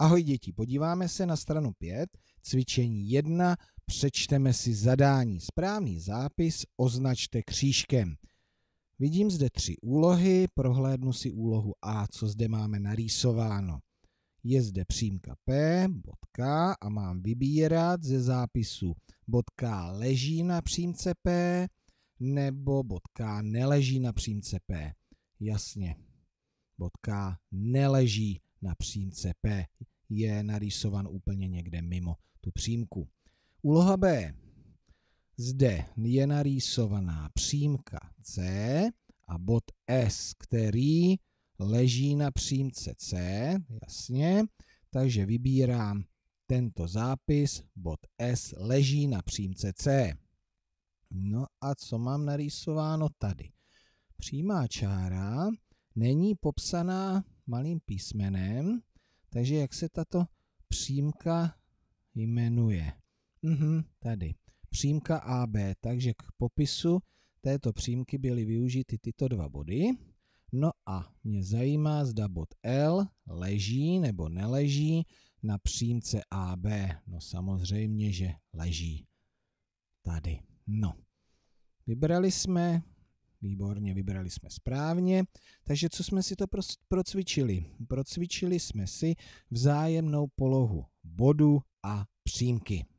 Ahoj děti, podíváme se na stranu 5, cvičení 1, přečteme si zadání. Správný zápis označte křížkem. Vidím zde tři úlohy, prohlédnu si úlohu A, co zde máme narýsováno. Je zde přímka P, bodka a mám vybírat ze zápisu bodka leží na přímce P nebo bodka neleží na přímce P. Jasně, bodka neleží na přímce P je narýsovan úplně někde mimo tu přímku. Úloha B. Zde je narýsovaná přímka C a bod S, který leží na přímce C, jasně, takže vybírám tento zápis, bod S leží na přímce C. No a co mám narýsováno tady? Přímá čára není popsaná malým písmenem, takže jak se tato přímka jmenuje? Mhm, tady. Přímka AB, takže k popisu této přímky byly využity tyto dva body. No a mě zajímá, zda bod L leží nebo neleží na přímce AB. No samozřejmě, že leží tady. No, vybrali jsme Výborně, vybrali jsme správně. Takže co jsme si to procvičili? Procvičili jsme si vzájemnou polohu bodu a přímky.